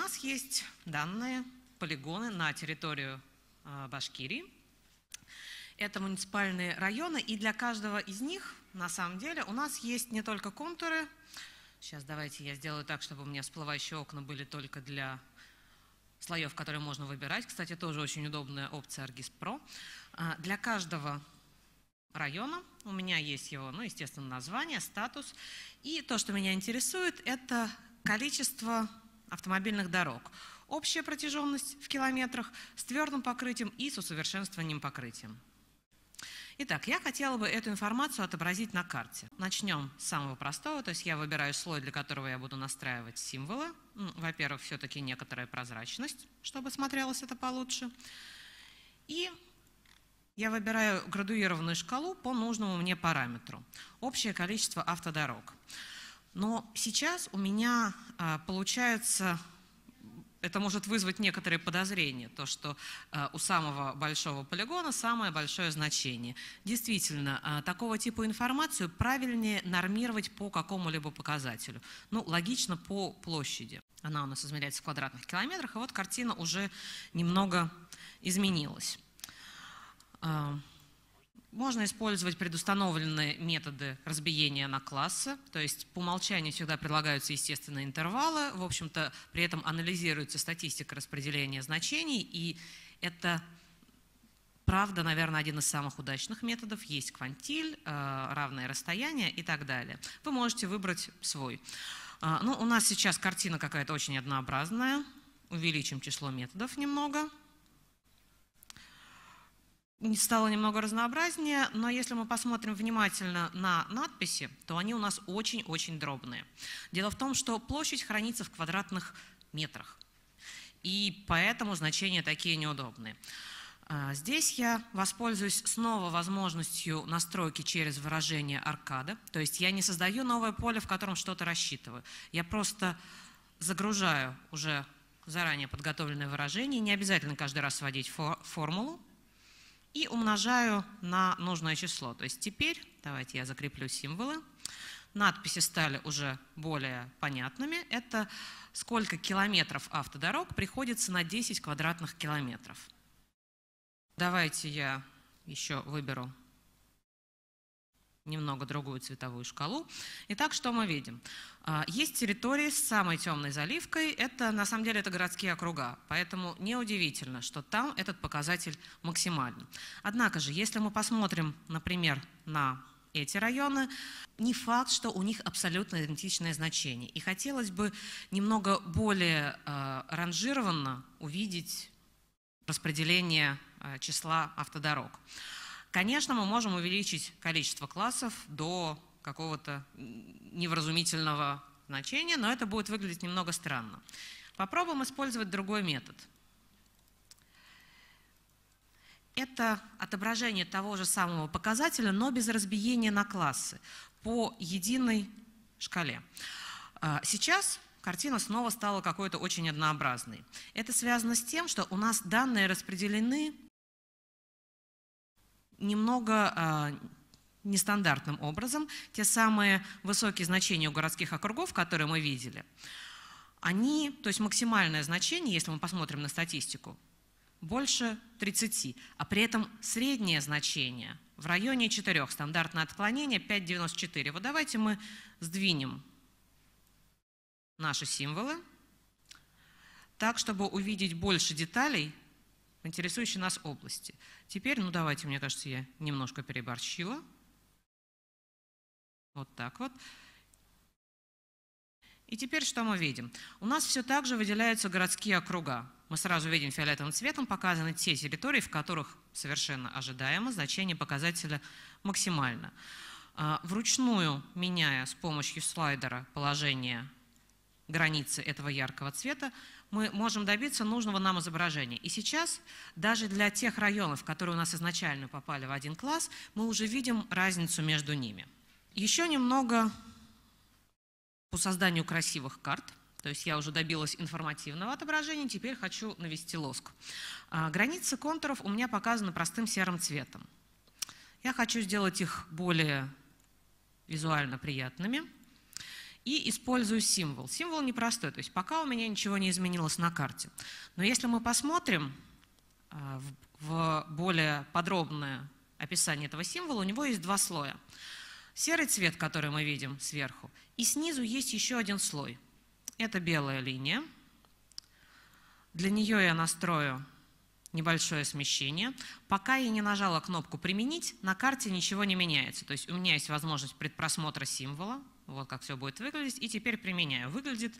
нас есть данные, полигоны на территорию а, Башкирии. Это муниципальные районы, и для каждого из них, на самом деле, у нас есть не только контуры. Сейчас давайте я сделаю так, чтобы у меня всплывающие окна были только для слоев, которые можно выбирать. Кстати, тоже очень удобная опция ArcGIS Pro. А, для каждого района у меня есть его, ну, естественно, название, статус. И то, что меня интересует, это количество автомобильных дорог. Общая протяженность в километрах с твердым покрытием и с усовершенствованием покрытием. Итак, я хотела бы эту информацию отобразить на карте. Начнем с самого простого, то есть я выбираю слой, для которого я буду настраивать символы. Во-первых, все-таки некоторая прозрачность, чтобы смотрелось это получше. И я выбираю градуированную шкалу по нужному мне параметру. Общее количество автодорог. Но сейчас у меня а, получается, это может вызвать некоторые подозрения, то, что а, у самого большого полигона самое большое значение. Действительно, а, такого типа информацию правильнее нормировать по какому-либо показателю. Ну, логично, по площади. Она у нас измеряется в квадратных километрах, и вот картина уже немного изменилась. Можно использовать предустановленные методы разбиения на классы, то есть по умолчанию всегда предлагаются естественные интервалы, в общем-то при этом анализируется статистика распределения значений, и это правда, наверное, один из самых удачных методов. Есть квантиль, э, равное расстояние и так далее. Вы можете выбрать свой. Э, ну, у нас сейчас картина какая-то очень однообразная. Увеличим число методов немного стало немного разнообразнее, но если мы посмотрим внимательно на надписи, то они у нас очень-очень дробные. Дело в том, что площадь хранится в квадратных метрах, и поэтому значения такие неудобные. А, здесь я воспользуюсь снова возможностью настройки через выражение аркада, то есть я не создаю новое поле, в котором что-то рассчитываю, я просто загружаю уже заранее подготовленное выражение, не обязательно каждый раз вводить формулу, и умножаю на нужное число. То есть теперь, давайте я закреплю символы, надписи стали уже более понятными. Это сколько километров автодорог приходится на 10 квадратных километров. Давайте я еще выберу немного другую цветовую шкалу. Итак, что мы видим? А, есть территории с самой темной заливкой, это на самом деле это городские округа, поэтому неудивительно, что там этот показатель максимальный. Однако же, если мы посмотрим, например, на эти районы, не факт, что у них абсолютно идентичное значение. И хотелось бы немного более э, ранжированно увидеть распределение э, числа автодорог. Конечно, мы можем увеличить количество классов до какого-то невразумительного значения, но это будет выглядеть немного странно. Попробуем использовать другой метод. Это отображение того же самого показателя, но без разбиения на классы по единой шкале. А, сейчас картина снова стала какой-то очень однообразной. Это связано с тем, что у нас данные распределены немного а, нестандартным образом. Те самые высокие значения у городских округов, которые мы видели, они, то есть максимальное значение, если мы посмотрим на статистику, больше 30, а при этом среднее значение в районе 4, стандартное отклонение 5,94. Вот давайте мы сдвинем наши символы так, чтобы увидеть больше деталей в интересующей нас области. Теперь, ну давайте, мне кажется, я немножко переборщила. Вот так вот. И теперь что мы видим? У нас все так же выделяются городские округа. Мы сразу видим фиолетовым цветом показаны те территории, в которых совершенно ожидаемо значение показателя максимально. А, вручную меняя с помощью слайдера положение границы этого яркого цвета, мы можем добиться нужного нам изображения. И сейчас даже для тех районов, которые у нас изначально попали в один класс, мы уже видим разницу между ними – еще немного по созданию красивых карт. То есть я уже добилась информативного отображения, теперь хочу навести лоск. А, границы контуров у меня показаны простым серым цветом. Я хочу сделать их более визуально приятными и использую символ. Символ непростой, то есть пока у меня ничего не изменилось на карте. Но если мы посмотрим а, в более подробное описание этого символа, у него есть два слоя серый цвет, который мы видим сверху, и снизу есть еще один слой. Это белая линия. Для нее я настрою небольшое смещение. Пока я не нажала кнопку «Применить», на карте ничего не меняется. То есть у меня есть возможность предпросмотра символа, вот как все будет выглядеть, и теперь применяю. Выглядит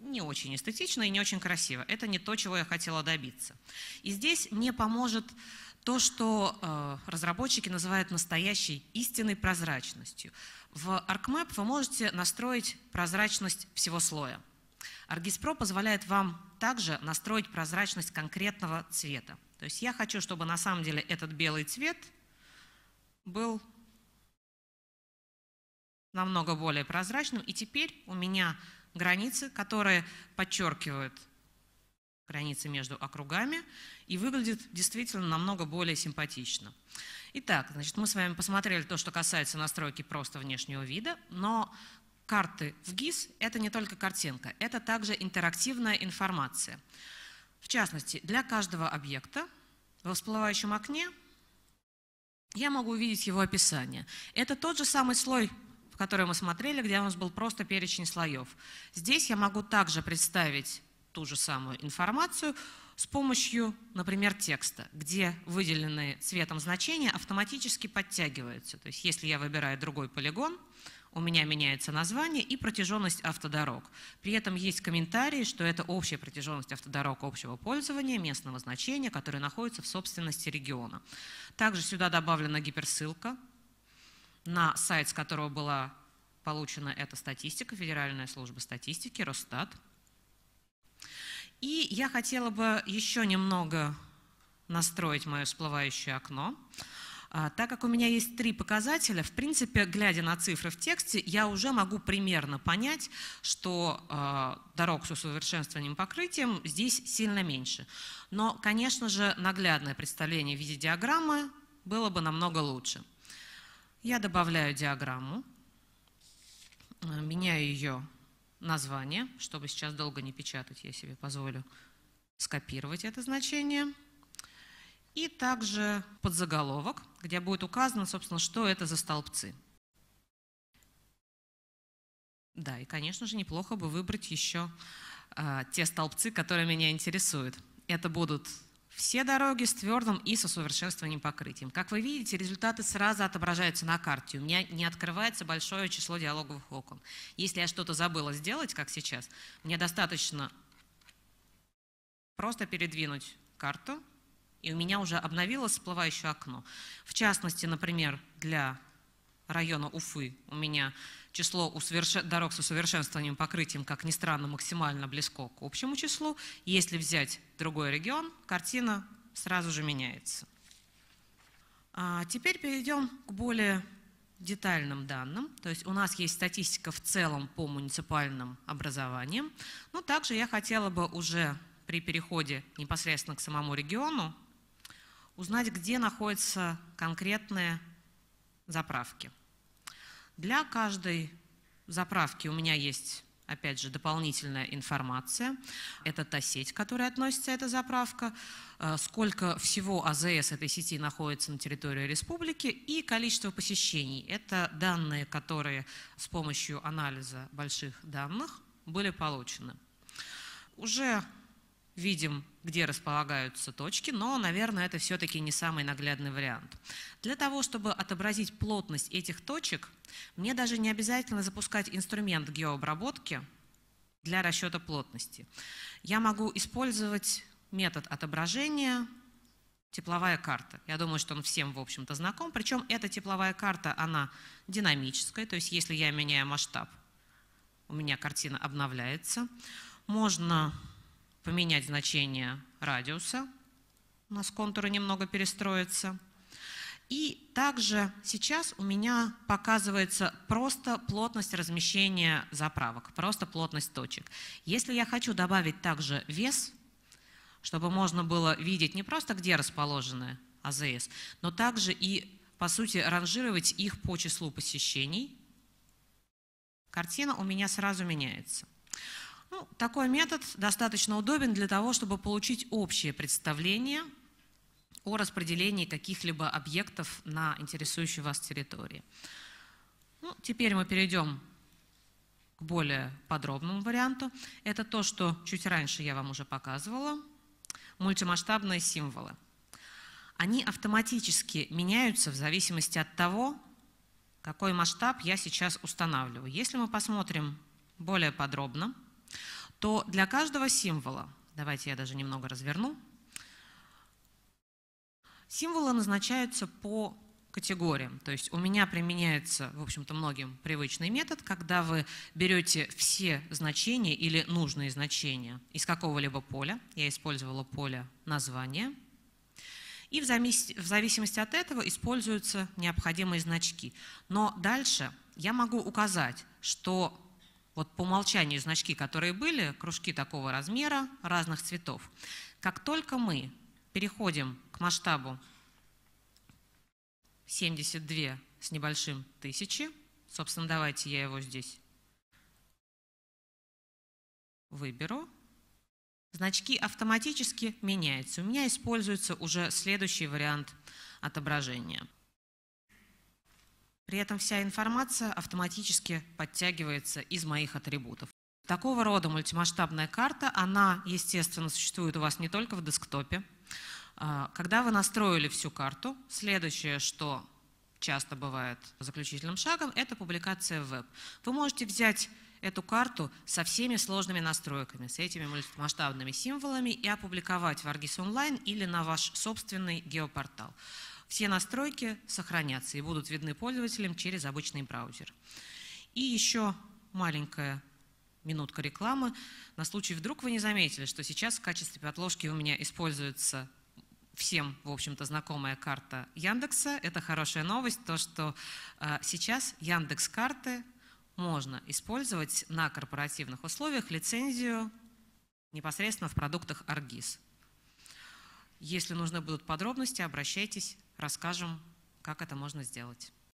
не очень эстетично и не очень красиво. Это не то, чего я хотела добиться. И здесь мне поможет то, что э, разработчики называют настоящей истинной прозрачностью. В ArcMap вы можете настроить прозрачность всего слоя. ArcGIS Pro позволяет вам также настроить прозрачность конкретного цвета. То есть я хочу, чтобы на самом деле этот белый цвет был намного более прозрачным. И теперь у меня границы, которые подчеркивают границы между округами, и выглядит действительно намного более симпатично. Итак, значит, мы с вами посмотрели то, что касается настройки просто внешнего вида, но карты в GIS — это не только картинка, это также интерактивная информация. В частности, для каждого объекта в всплывающем окне я могу увидеть его описание. Это тот же самый слой в который мы смотрели, где у нас был просто перечень слоев. Здесь я могу также представить ту же самую информацию с помощью, например, текста, где выделенные цветом значения автоматически подтягиваются. То есть если я выбираю другой полигон, у меня меняется название и протяженность автодорог. При этом есть комментарии, что это общая протяженность автодорог общего пользования, местного значения, которые находятся в собственности региона. Также сюда добавлена гиперссылка на сайт, с которого была получена эта статистика, Федеральная служба статистики, Росстат – и я хотела бы еще немного настроить мое всплывающее окно. А, так как у меня есть три показателя, в принципе, глядя на цифры в тексте, я уже могу примерно понять, что э, дорог с усовершенствованием покрытием здесь сильно меньше. Но, конечно же, наглядное представление в виде диаграммы было бы намного лучше. Я добавляю диаграмму, а, меняю ее название, чтобы сейчас долго не печатать, я себе позволю скопировать это значение. И также подзаголовок, где будет указано, собственно, что это за столбцы. Да, и, конечно же, неплохо бы выбрать еще э, те столбцы, которые меня интересуют. Это будут все дороги с твердым и со совершенствованием покрытием. Как вы видите, результаты сразу отображаются на карте. У меня не открывается большое число диалоговых окон. Если я что-то забыла сделать, как сейчас, мне достаточно просто передвинуть карту, и у меня уже обновилось всплывающее окно. В частности, например, для района Уфы у меня число усоверш... дорог с усовершенствованием покрытием, как ни странно, максимально близко к общему числу. Если взять другой регион, картина сразу же меняется. А теперь перейдем к более детальным данным. То есть у нас есть статистика в целом по муниципальным образованиям. Но ну, также я хотела бы уже при переходе непосредственно к самому региону узнать, где находятся конкретные заправки. Для каждой заправки у меня есть опять же, дополнительная информация. Это та сеть, к которой относится эта заправка, э, сколько всего АЗС этой сети находится на территории республики и количество посещений. Это данные, которые с помощью анализа больших данных были получены. Уже видим, где располагаются точки, но, наверное, это все-таки не самый наглядный вариант. Для того, чтобы отобразить плотность этих точек, мне даже не обязательно запускать инструмент геообработки для расчета плотности. Я могу использовать метод отображения тепловая карта. Я думаю, что он всем, в общем-то, знаком. Причем эта тепловая карта, она динамическая, то есть если я меняю масштаб, у меня картина обновляется. Можно поменять значение радиуса. У нас контуры немного перестроятся. И также сейчас у меня показывается просто плотность размещения заправок, просто плотность точек. Если я хочу добавить также вес, чтобы можно было видеть не просто где расположены АЗС, но также и, по сути, ранжировать их по числу посещений, картина у меня сразу меняется. Ну, такой метод достаточно удобен для того, чтобы получить общее представление о распределении каких-либо объектов на интересующей вас территории. Ну, теперь мы перейдем к более подробному варианту. Это то, что чуть раньше я вам уже показывала. Мультимасштабные символы. Они автоматически меняются в зависимости от того, какой масштаб я сейчас устанавливаю. Если мы посмотрим более подробно, то для каждого символа, давайте я даже немного разверну, символы назначаются по категориям. То есть у меня применяется, в общем-то, многим привычный метод, когда вы берете все значения или нужные значения из какого-либо поля. Я использовала поле названия. И в, в зависимости от этого используются необходимые значки. Но дальше я могу указать, что вот по умолчанию значки, которые были, кружки такого размера, разных цветов. Как только мы переходим к масштабу 72 с небольшим тысячи, собственно, давайте я его здесь выберу, значки автоматически меняются. У меня используется уже следующий вариант отображения. При этом вся информация автоматически подтягивается из моих атрибутов. Такого рода мультимасштабная карта, она, естественно, существует у вас не только в десктопе. А, когда вы настроили всю карту, следующее, что часто бывает заключительным шагом, это публикация в веб. Вы можете взять эту карту со всеми сложными настройками, с этими мультимасштабными символами и опубликовать в Argis Online или на ваш собственный геопортал. Все настройки сохранятся и будут видны пользователям через обычный браузер. И еще маленькая минутка рекламы. На случай вдруг вы не заметили, что сейчас в качестве подложки у меня используется всем, в общем-то, знакомая карта Яндекса. Это хорошая новость, то, что э, сейчас Яндекс карты можно использовать на корпоративных условиях лицензию непосредственно в продуктах Argis. Если нужны будут подробности, обращайтесь, расскажем, как это можно сделать.